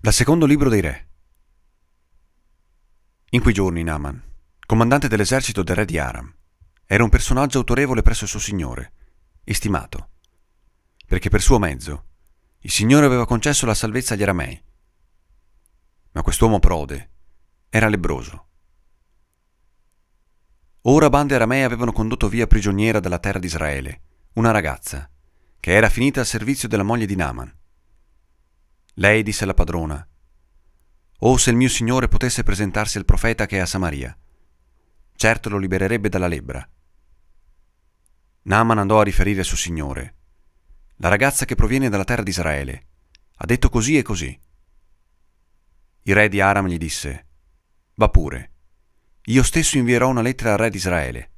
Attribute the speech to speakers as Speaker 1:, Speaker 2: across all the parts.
Speaker 1: Dal secondo libro dei re. In quei giorni Naaman, comandante dell'esercito del re di Aram, era un personaggio autorevole presso il suo signore, e stimato, perché per suo mezzo il signore aveva concesso la salvezza agli aramei. Ma quest'uomo prode era lebroso. Ora bande aramei avevano condotto via prigioniera dalla terra di Israele una ragazza, che era finita al servizio della moglie di Naaman lei disse alla padrona, Oh, se il mio signore potesse presentarsi al profeta che è a Samaria! Certo lo libererebbe dalla lebbra. Naaman andò a riferire al suo signore. La ragazza che proviene dalla terra di Israele ha detto così e così. Il re di Aram gli disse, Va pure, io stesso invierò una lettera al re di Israele.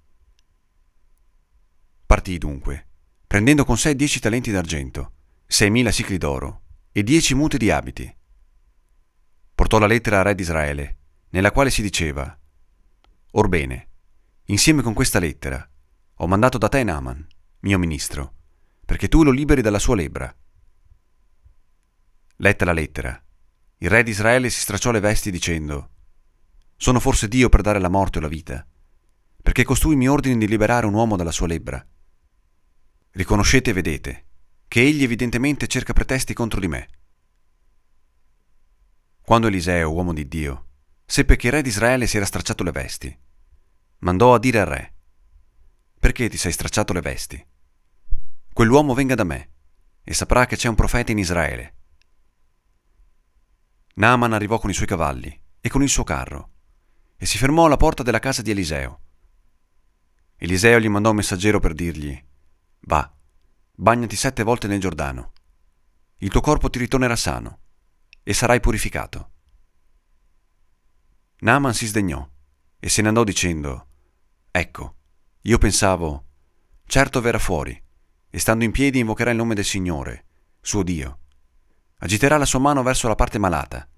Speaker 1: Partì dunque, prendendo con sé dieci talenti d'argento, seimila sicli d'oro, e dieci mute di abiti. Portò la lettera al re di Israele, nella quale si diceva, Orbene, insieme con questa lettera, ho mandato da te Naaman, mio ministro, perché tu lo liberi dalla sua lebbra. Letta la lettera, il re di Israele si stracciò le vesti dicendo, Sono forse Dio per dare la morte o la vita, perché costui mi ordini di liberare un uomo dalla sua lebbra. Riconoscete e vedete, che egli evidentemente cerca pretesti contro di me. Quando Eliseo, uomo di Dio, seppe che il re di Israele si era stracciato le vesti, mandò a dire al re, perché ti sei stracciato le vesti? Quell'uomo venga da me e saprà che c'è un profeta in Israele. Naaman arrivò con i suoi cavalli e con il suo carro e si fermò alla porta della casa di Eliseo. Eliseo gli mandò un messaggero per dirgli, va, bagnati sette volte nel Giordano. Il tuo corpo ti ritornerà sano e sarai purificato. Naaman si sdegnò e se ne andò dicendo, Ecco, io pensavo, certo verrà fuori, e stando in piedi invocherà il nome del Signore, suo Dio. Agiterà la sua mano verso la parte malata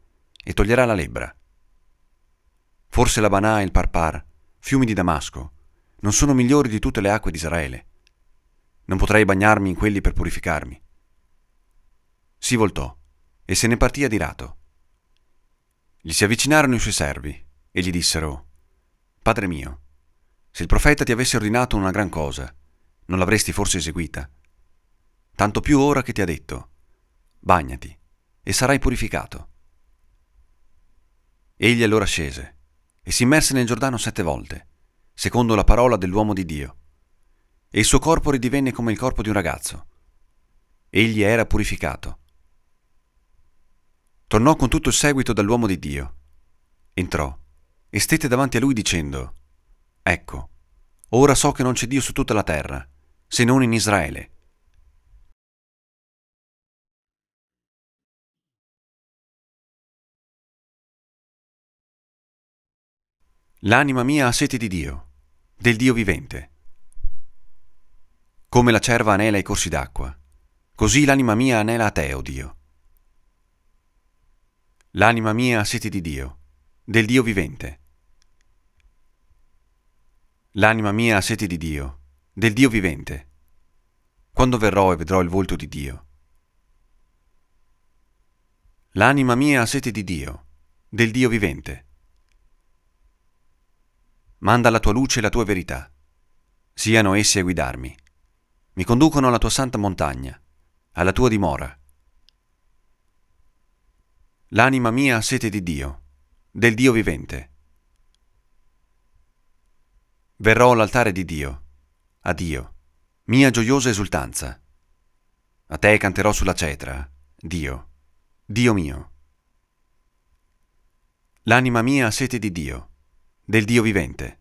Speaker 1: e toglierà la lebbra. Forse la Banà e il Parpar, fiumi di Damasco, non sono migliori di tutte le acque di Israele. Non potrei bagnarmi in quelli per purificarmi. Si voltò e se ne partì adirato. Gli si avvicinarono i suoi servi e gli dissero, Padre mio, se il profeta ti avesse ordinato una gran cosa, non l'avresti forse eseguita. Tanto più ora che ti ha detto, bagnati e sarai purificato. Egli allora scese e si immerse nel Giordano sette volte, secondo la parola dell'uomo di Dio, e il suo corpo ridivenne come il corpo di un ragazzo. Egli era purificato. Tornò con tutto il seguito dall'uomo di Dio. Entrò e stette davanti a lui dicendo, Ecco, ora so che non c'è Dio su tutta la terra, se non in Israele. L'anima mia ha sete di Dio, del Dio vivente. Come la cerva anela i corsi d'acqua, così l'anima mia anela a te, o oh Dio. L'anima mia ha sete di Dio, del Dio vivente. L'anima mia ha sete di Dio, del Dio vivente. Quando verrò e vedrò il volto di Dio. L'anima mia ha sete di Dio, del Dio vivente. Manda la tua luce e la tua verità. Siano esse a guidarmi mi conducono alla tua santa montagna, alla tua dimora. L'anima mia ha sete di Dio, del Dio vivente. Verrò all'altare di Dio, a Dio, mia gioiosa esultanza. A te canterò sulla cetra, Dio, Dio mio. L'anima mia ha sete di Dio, del Dio vivente.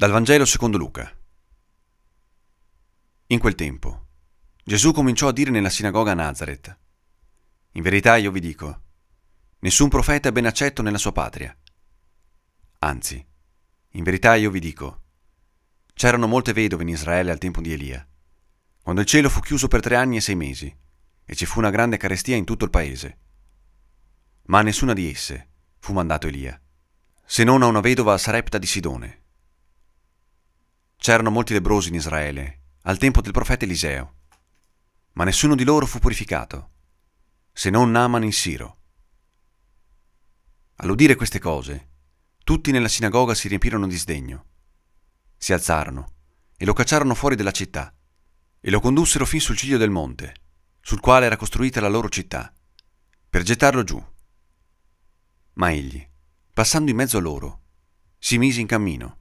Speaker 1: Dal Vangelo secondo Luca. In quel tempo, Gesù cominciò a dire nella sinagoga a Nazareth, In verità io vi dico, nessun profeta è ben accetto nella sua patria. Anzi, in verità io vi dico, c'erano molte vedove in Israele al tempo di Elia, quando il cielo fu chiuso per tre anni e sei mesi, e ci fu una grande carestia in tutto il paese. Ma a nessuna di esse fu mandato Elia, se non a una vedova a Sarepta di Sidone C'erano molti lebrosi in Israele, al tempo del profeta Eliseo, ma nessuno di loro fu purificato, se non Naaman in Siro. All'udire queste cose, tutti nella sinagoga si riempirono di sdegno. Si alzarono e lo cacciarono fuori della città e lo condussero fin sul ciglio del monte, sul quale era costruita la loro città, per gettarlo giù. Ma egli, passando in mezzo a loro, si mise in cammino